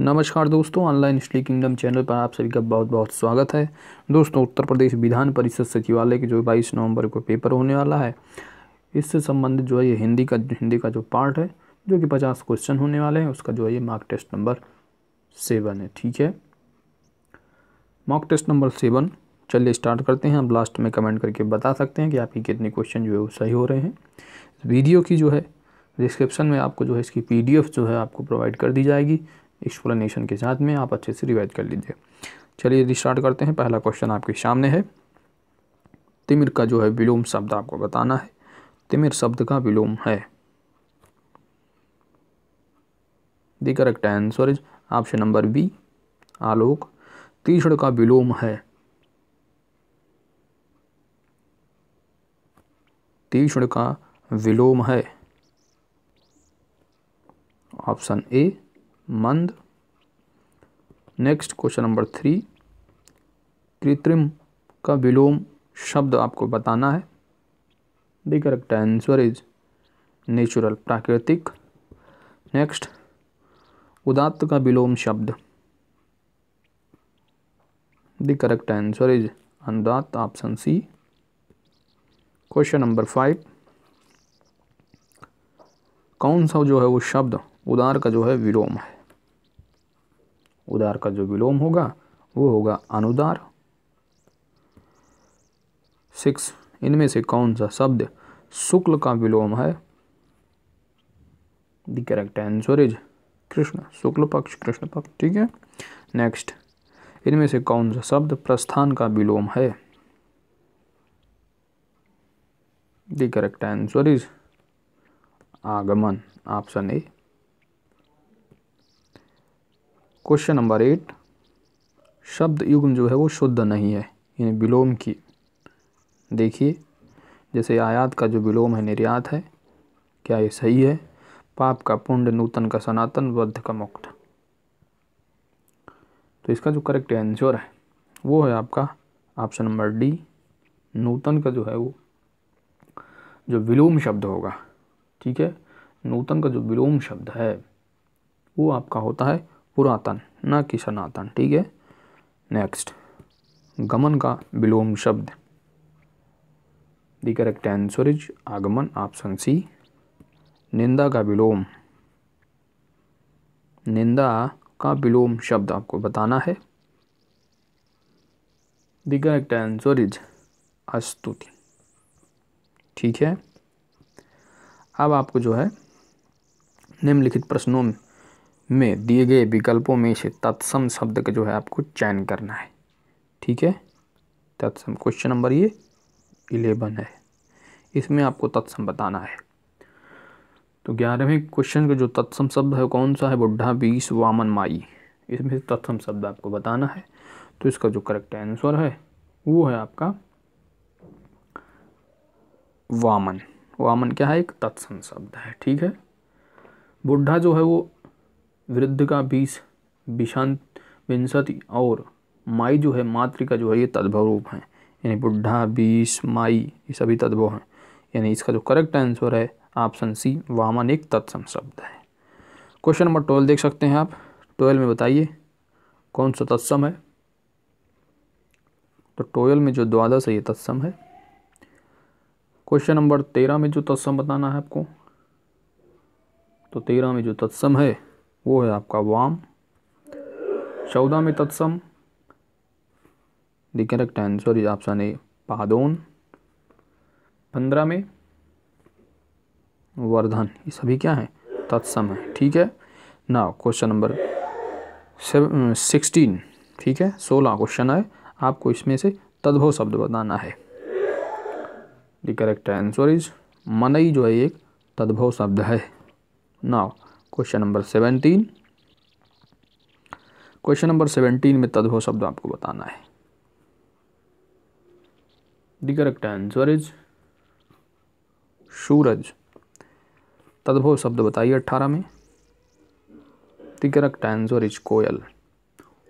नमस्कार दोस्तों online study kingdom channel पर आप सभी का बहुत बहुत स्वागत है दोस्तों उत्तर प्रदेश विधान परिषद सचिवालय के जो बाईस नवंबर को पेपर होने वाला है इससे संबंधित जो है ये हिंदी का हिंदी का जो पार्ट है जो कि पचास क्वेश्चन होने वाले हैं उसका जो है ये मार्क टेस्ट नंबर सेवन है ठीक है मार्क टेस्ट नंबर सेवन चलिए स्टार्ट करते हैं आप लास्ट में कमेंट करके बता सकते हैं कि आपके कितने क्वेश्चन जो है वो सही हो रहे हैं वीडियो की जो है डिस्क्रिप्शन में आपको जो है इसकी पीडीएफ जो है आपको प्रोवाइड कर दी जाएगी एक्सप्लेनेशन के साथ में आप अच्छे से रिवाइज कर लीजिए चलिए रिस्टार्ट करते हैं पहला क्वेश्चन आपके सामने है तिमिर का जो है विलोम शब्द आपको बताना है तिमिर शब्द का विलोम है the correct answer is option number B आलोक तीक्षण का विलोम है तीक्षण का विलोम है ऑप्शन ए मंद नेक्स्ट क्वेश्चन नंबर थ्री कृत्रिम का विलोम शब्द आपको बताना है the correct answer is natural प्राकृतिक नेक्स्ट उदात्त का विलोम शब्द द करेक्ट आंसर इज अनुदात option C question number five कौन सा जो है वो शब्द उदार का जो है विलोम है उदार का जो विलोम होगा वो होगा अनुदार सिक्स इनमें से कौन सा शब्द शुक्ल का विलोम है द करेक्ट आंसर इज कृष्ण शुक्ल पक्ष कृष्ण पक्ष ठीक है नेक्स्ट इनमें से कौन सा शब्द प्रस्थान का विलोम है द करेक्ट आंसर इज आगमन option A question number eight शब्द युग्म जो है वो शुद्ध नहीं है यानी विलोम की देखिए जैसे आयात का जो विलोम है निर्यात है क्या ये सही है पाप का पुण्य नूतन का सनातन बद्ध का मुक्त तो इसका जो करेक्ट आंसर है वो है आपका ऑप्शन नंबर डी नूतन का जो है वो जो विलोम शब्द होगा ठीक है नूतन का जो विलोम शब्द है वो आपका होता है पुरातन न कि सनातन ठीक है नेक्स्ट गमन का विलोम शब्द दी करेक्ट आंसर इज आगमन ऑप्शन सी निंदा का विलोम निंदा का विलोम शब्द आपको बताना है दी करेक्ट आंसर इज अस्तुति ठीक है अब आपको जो है निम्नलिखित प्रश्नों में में दिए गए विकल्पों में से तत्सम शब्द का जो है आपको चयन करना है ठीक है तत्सम क्वेश्चन नंबर ये इलेवन है इसमें आपको तत्सम बताना है तो ग्यारहवें क्वेश्चन का जो तत्सम शब्द है कौन सा है बुढ़ा बीस वामन माई इसमें से तत्सम शब्द आपको बताना है तो इसका जो करेक्ट आंसर है वो है आपका वामन वामन क्या है एक तत्सम शब्द है ठीक है बुढ़ा जो है वो वृद्ध का बीस विशांत विंशति और माई जो है मातृ का जो है ये तद्भव रूप है यानी बुढ़ा बीस माई ये सभी तद्भव हैं यानी इसका जो करेक्ट आंसर है ऑप्शन सी वामन एक तत्सम शब्द है क्वेश्चन नंबर ट्वेल्व देख सकते हैं आप ट्वेल्व में बताइए कौन सा तत्सम है तो ट्वेल्व में जो द्वादश है ये तत्सम है क्वेश्चन नंबर तेरह में जो तत्सम बताना है आपको तो तेरह में जो तत्सम है वो है आपका वाम चौदह में तत्सम the correct answer is option A पादोन पंद्रह में वर्धन ये सभी क्या है तत्सम है ठीक है ना क्वेश्चन नंबर सिक्सटीन ठीक है सोलह क्वेश्चन है आपको इसमें से तद्भव शब्द बताना है दी करेक्ट आंसर इज मनई जो है एक तद्भव शब्द है ना question number seventeen question number seventeen में तद्भव शब्द आपको बताना है द करेक्ट आंसर इज सूरज तद्भव शब्द बताइए अट्ठारह में द करेक्ट आंसर इज कोयल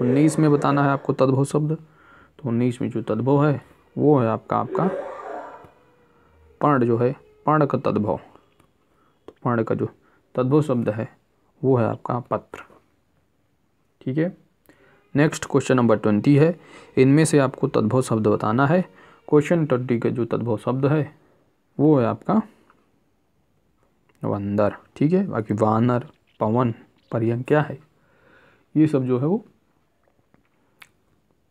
उन्नीस में बताना है आपको तद्भव शब्द तो उन्नीस में जो तद्भव है वो है आपका आपका पर्ण जो है पर्ण का तद्भव तो पर्ण का जो तद्भव शब्द है वो है आपका पत्र ठीक है नेक्स्ट क्वेश्चन नंबर ट्वेंटी है इनमें से आपको तद्भव शब्द बताना है क्वेश्चन ट्वेंटी का जो तद्भव शब्द है वो है आपका वंदर ठीक है बाकी वानर पवन पर्यंग क्या है ये सब जो है वो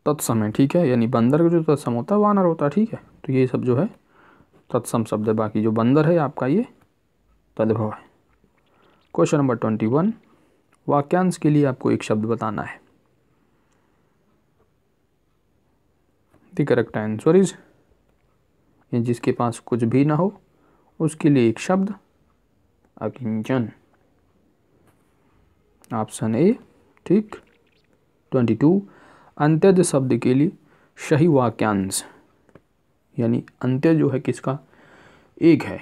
तत्सम है ठीक है यानी बंदर का जो तत्सम होता है वानर होता है ठीक है तो ये सब जो है तत्सम शब्द है बाकी जो बंदर है आपका ये तद्भव है क्वेश्चन नंबर ट्वेंटी वन वाक्यांश के लिए आपको एक शब्द बताना है द करेक्ट आंसर इज जिसके पास कुछ भी ना हो उसके लिए एक शब्द अकिंचन ऑप्शन ए ठीक ट्वेंटी टू अंत्यज शब्द के लिए सही वाक्यांश यानी अंत्य जो है किसका एक है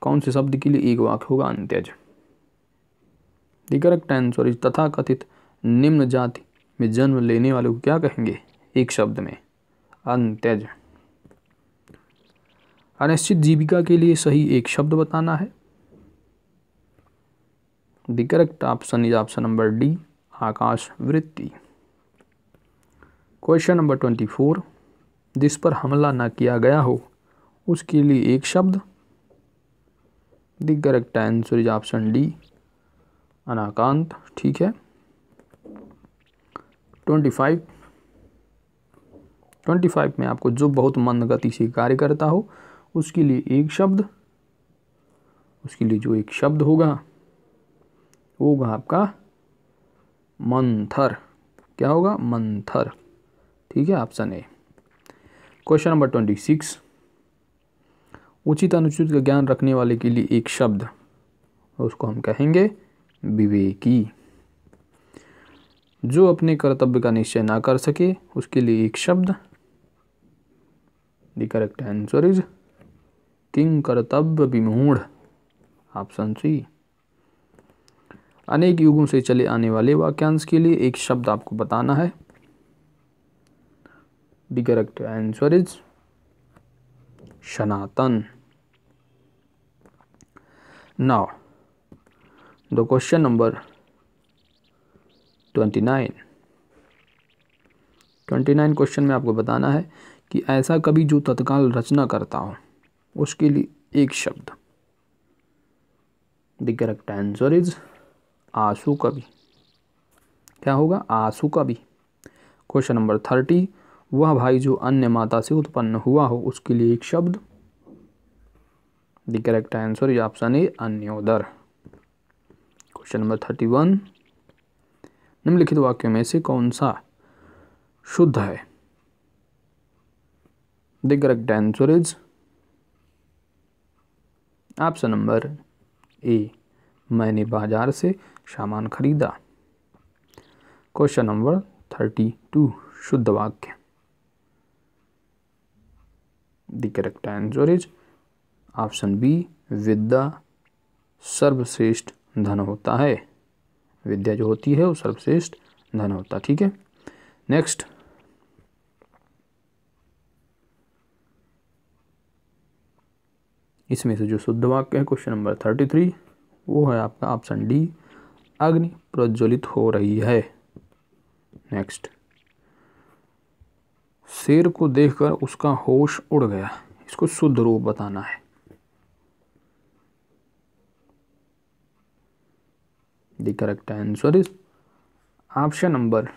कौन से शब्द के लिए एक वाक्य होगा अंत्यज दी करेक्ट आंसर इज कथित निम्न जाति में जन्म लेने वाले को क्या कहेंगे एक शब्द में अंत्यज अनिश्चित जीविका के लिए सही एक शब्द बताना है the correct option is option number D आकाश वृत्ति क्वेश्चन नंबर ट्वेंटी फोर जिस पर हमला ना किया गया हो उसके लिए एक शब्द the correct answer is option D अनाकांत ठीक है ट्वेंटी फाइव ट्वेंटी फाइव में आपको जो बहुत मंद गति से कार्य करता हो उसके लिए एक शब्द उसके लिए जो एक शब्द होगा वो होगा आपका मंथर क्या होगा मंथर ठीक है option A question number twenty six उचित अनुचित का ज्ञान रखने वाले के लिए एक शब्द उसको हम कहेंगे विवेकी जो अपने कर्तव्य का निश्चय ना कर सके उसके लिए एक शब्द द करेक्ट आंसर इज किंग कर्तव्य विमूढ़ ऑप्शन सी अनेक युगों से चले आने वाले वाक्यांश के लिए एक शब्द आपको बताना है द करेक्ट आंसर इज सनातन now the question number 29 29 question में आपको बताना है कि ऐसा कभी जो तत्काल रचना करता हो उसके लिए एक शब्द द करेक्ट आंसर इज आंसू कवि क्या होगा आंसू कवि क्वेश्चन नंबर थर्टी वह भाई जो अन्य माता से उत्पन्न हुआ हो उसके लिए एक शब्द the correct answer is option A अन्योदर क्वेश्चन नंबर थर्टी वन निम्नलिखित वाक्यों में से कौन सा शुद्ध है the correct answer is option number A मैंने बाजार से सामान खरीदा क्वेश्चन नंबर थर्टी टू शुद्ध वाक्य the correct answer is option B विद्या सर्वश्रेष्ठ धन होता है विद्या जो होती है वो सर्वश्रेष्ठ धन होता है ठीक है नेक्स्ट इसमें से जो शुद्ध वाक्य है क्वेश्चन नंबर थर्टी थ्री वो है आपका ऑप्शन डी अग्नि प्रज्वलित हो रही है नेक्स्ट शेर को देखकर उसका होश उड़ गया इसको शुद्ध रूप बताना है The correct answer is option number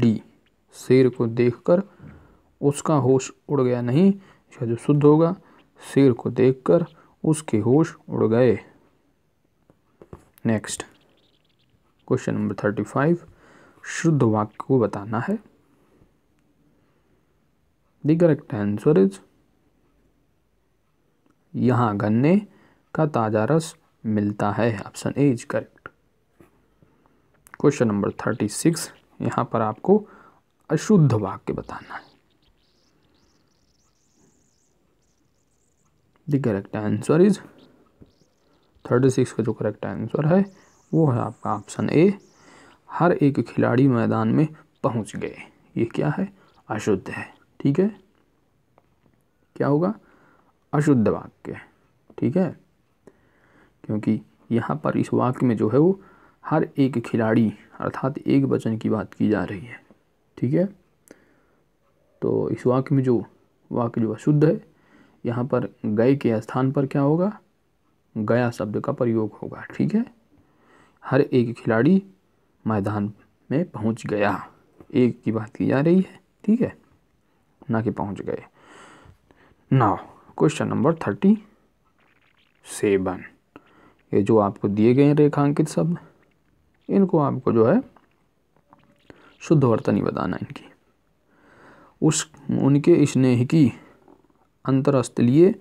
D शेर को देखकर उसका होश उड़ गया नहीं शायद जो शुद्ध होगा शेर को देखकर उसके होश उड़ गए next question number thirty five शुद्ध वाक्य को बताना है द करेक्ट आंसर इज यहां गन्ने का ताज़ा रस मिलता है option A is correct question number thirty six यहाँ पर आपको अशुद्ध वाक्य बताना है the correct answer is thirty six का जो करेक्ट आंसर है वो है आपका ऑप्शन ए हर एक खिलाड़ी मैदान में पहुंच गए ये क्या है अशुद्ध है ठीक है क्या होगा अशुद्ध वाक्य ठीक है क्योंकि यहाँ पर इस वाक्य में जो है वो हर एक खिलाड़ी अर्थात एक वचन की बात की जा रही है ठीक है तो इस वाक्य में जो वाक्य जो अशुद्ध है यहाँ पर गए के स्थान पर क्या होगा गया शब्द का प्रयोग होगा ठीक है हर एक खिलाड़ी मैदान में पहुँच गया एक की बात की जा रही है ठीक है ना कि पहुँच गए ना क्वेश्चन नंबर थर्टी सेवन ये जो आपको दिए गए हैं रेखांकित शब्द इनको आपको जो है शुद्ध वर्तनी बताना इनकी उस उनके स्नेह की अंतरस्थलीय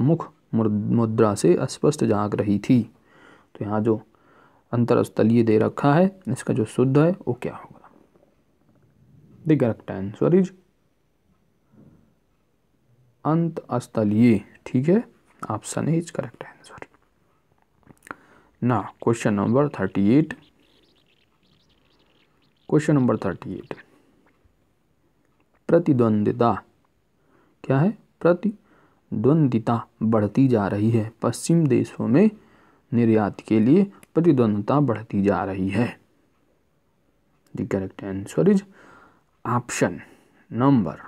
मुख मुद्रा से स्पष्ट झाँक रही थी तो यहाँ जो अंतरस्थलीय दे रखा है इसका जो शुद्ध है वो क्या होगा द करेक्ट आंसर इज अंतस्थलीय ठीक है option is correct answer question number thirty eight question number thirty eight प्रतिद्वंदिता क्या है प्रतिद्वंदिता बढ़ती जा रही है पश्चिम देशों में निर्यात के लिए प्रतिद्वंदता बढ़ती जा रही है the correct answer is option number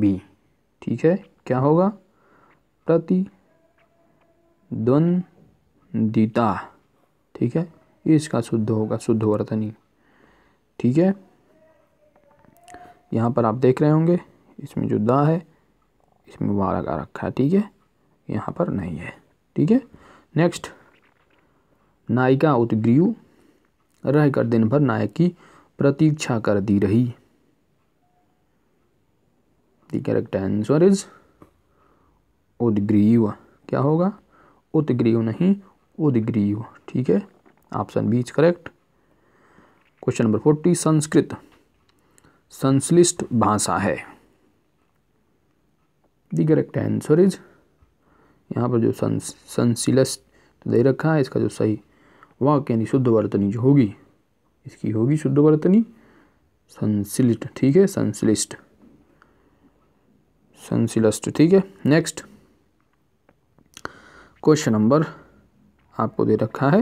B ठीक है क्या होगा प्रति द्वंदिता ठीक है ये इसका शुद्ध होगा शुद्ध वर्तनी ठीक है यहाँ पर आप देख रहे होंगे इसमें जो दा है इसमें वाह लगा रखा है ठीक है यहाँ पर नहीं है ठीक है नेक्स्ट नायिका उदग्रीव रहकर दिन भर नायक की प्रतीक्षा कर दी रही द करेक्ट आंसर इज उदग्रीव क्या होगा उदग्रीव नहीं उदग्रीव ठीक है option B is correct question number forty संस्कृत संश्लिष्ट भाषा है दी करेक्ट आंसर इज यहाँ पर जो संश्लिष्ट तो दे रखा है इसका जो सही वाक्य यानी शुद्ध वर्तनी जो होगी इसकी होगी शुद्ध वर्तनी संश्लिष्ट ठीक है संश्लिष्ट संश्लिष्ट ठीक है नेक्स्ट क्वेश्चन नंबर आपको दे रखा है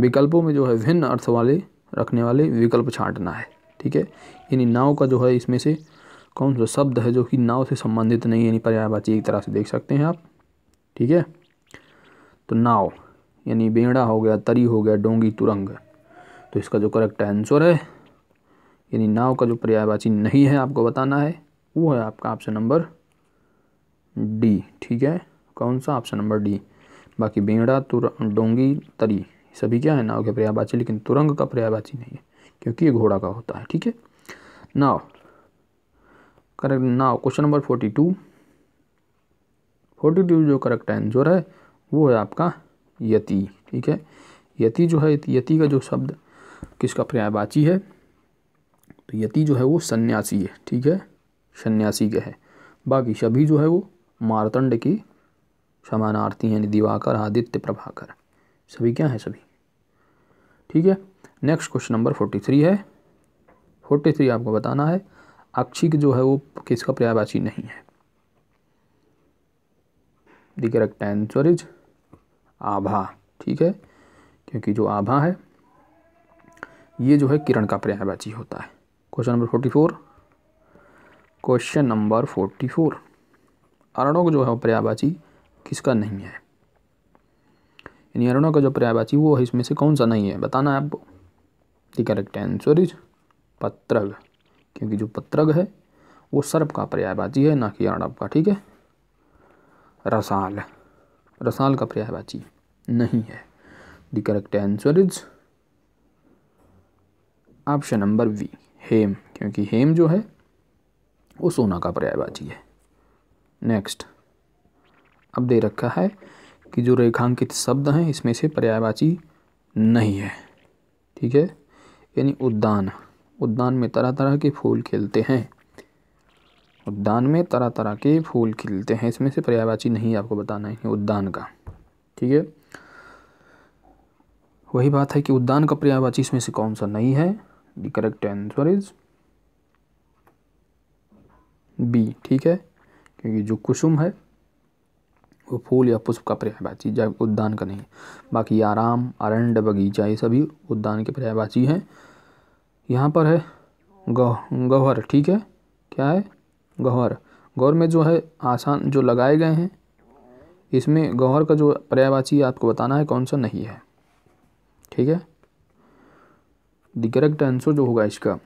विकल्पों में जो है भिन्न अर्थ वाले रखने वाले विकल्प छांटना है ठीक है यानी नाव का जो है इसमें से कौन सा शब्द है जो कि नाव से संबंधित नहीं है यानी पर्यायवाची एक तरह से देख सकते हैं आप ठीक है तो नाव यानी बेड़ा हो गया तरी हो गया डोंगी तुरंग तो इसका जो करेक्ट आंसर है यानी नाव का जो पर्यायवाची नहीं है आपको बताना है वो है आपका ऑप्शन नंबर डी ठीक है कौन सा ऑप्शन नंबर डी बाकी बेड़ा तुर डोंगी तरी सभी क्या है नाव के पर्यायवाची लेकिन तुरंग का पर्यायवाची नहीं है क्योंकि ये घोड़ा का होता है ठीक है now correct now question number forty two forty two जो करेक्ट आंसर है वो है आपका यति ठीक है यति जो है यति का जो शब्द किसका पर्यायवाची है तो यति जो है वो सन्यासी है ठीक है सन्यासी के है बाकी सभी जो है वो मारतंड की समानार्थी हैं दिवाकर आदित्य प्रभाकर सभी क्या है सभी ठीक है next question number forty three है फोर्टी थ्री आपको बताना है अक्षिक जो है वो किसका पर्यायवाची नहीं है करेक्ट आंसर इज आभा ठीक है क्योंकि जो आभा है ये जो है किरण का पर्यायवाची होता है question number forty four question number forty four अर्णोक जो है पर्यायवाची किसका नहीं है यानी अरुणा का जो पर्यायवाची वो है इसमें से कौन सा नहीं है बताना है आपको दी करेक्ट आंसर इज पत्रग क्योंकि जो पत्रग है वो सर्प का पर्यायवाची है ना कि अर्णव का ठीक है रसाल रसाल का पर्यायवाची नहीं है the correct answer is option number B हेम क्योंकि हेम जो है वो सोना का पर्यायवाची है नेक्स्ट अब दे रखा है कि जो रेखांकित शब्द हैं इसमें से पर्यायवाची नहीं है ठीक है यानी उद्यान उद्यान में तरह तरह के फूल खिलते हैं उद्यान में तरह तरह के फूल खिलते हैं इसमें से पर्यायवाची नहीं आपको बताना है उद्यान का ठीक है वही बात है कि उद्यान का पर्यायवाची इसमें से कौन सा नहीं है the correct answer is B ठीक है क्योंकि जो कुसुम है वो फूल या पुष्प का पर्यायवाची जब उद्यान का नहीं बाकी आराम अरण्य बगीचा ये सभी उद्यान के पर्यायवाची हैं यहाँ पर है गह गहर ठीक है क्या है गहर गौर में जो है आसान जो लगाए गए हैं इसमें गौहर का जो पर्यायवाची आपको बताना है कौन सा नहीं है ठीक है द करेक्ट आंसर जो होगा इसका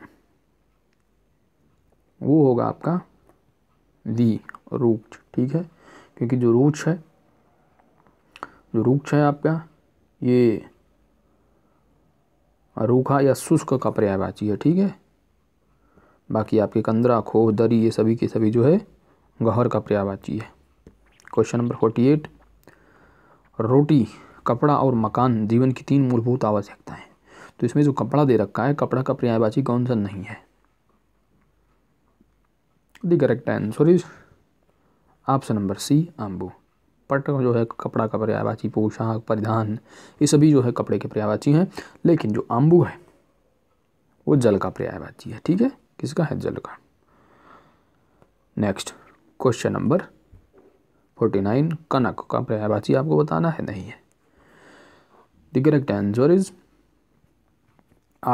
वो होगा आपका दी रूक्ष ठीक है क्योंकि जो रूक्ष है जो रूक्ष है आपका ये रूखा या शुष्क का पर्यायवाची है ठीक है बाकी आपके कंदरा खो दरी ये सभी के सभी जो है गहर का पर्यायवाची है क्वेश्चन नंबर फोर्टी एट रोटी कपड़ा और मकान जीवन की तीन मूलभूत आवश्यकताएं है तो इसमें जो कपड़ा दे रखा है कपड़ा का पर्यायवाची कौन सा नहीं है the correct answer is option number C आम्बू पट जो है कपड़ा का पर्यायवाची पोशाक परिधान ये सभी जो है कपड़े के पर्यायवाची हैं लेकिन जो आम्बू है वो जल का पर्यायवाची है ठीक है किसका है जल का next question number forty nine कनक का पर्यायवाची आपको बताना है नहीं है the correct answer is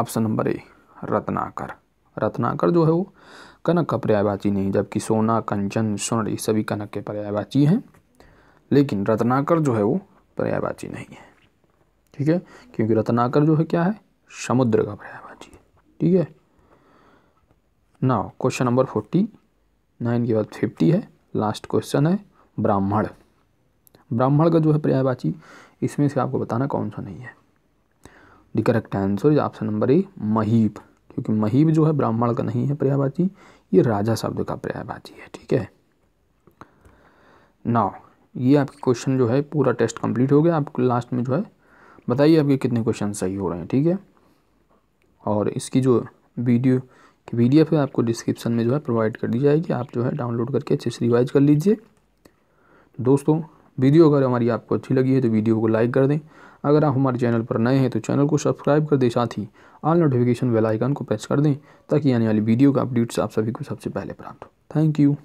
option number A रत्नाकर रत्नाकर जो है वो कनक का पर्यायवाची नहीं जबकि सोना कंचन स्वर्ण ये सभी कनक के पर्यायवाची हैं लेकिन रत्नाकर जो है वो पर्यायवाची नहीं है ठीक है क्योंकि रत्नाकर जो है क्या है समुद्र का पर्यायवाची है ठीक है ना क्वेश्चन नंबर फोर्टी नाइन के बाद फिफ्टी है लास्ट क्वेश्चन है ब्राह्मण ब्राह्मण का जो है पर्यायवाची इसमें से आपको बताना कौन सा नहीं है the correct answer is option number A महीप क्योंकि महीब जो है ब्राह्मण का नहीं है पर्यायवाची ये राजा शब्द का पर्यायवाची है ठीक है नौ ये आपके क्वेश्चन जो है पूरा टेस्ट कंप्लीट हो गया आपको लास्ट में जो है बताइए आपके कितने क्वेश्चन सही हो रहे हैं ठीक है और इसकी जो वीडियो की पी है आपको डिस्क्रिप्शन में जो है प्रोवाइड कर दी जाएगी आप जो है डाउनलोड करके अच्छे से रिवाइज कर लीजिए दोस्तों वीडियो अगर हमारी आपको अच्छी लगी है तो वीडियो को लाइक कर दें अगर आप हमारे चैनल पर नए हैं तो चैनल को सब्सक्राइब कर दें साथ ही ऑल नोटिफिकेशन बेल आइकन को प्रेस कर दें ताकि आने वाली वीडियो का अपडेट्स आप सभी को सबसे पहले प्राप्त हो थैंक यू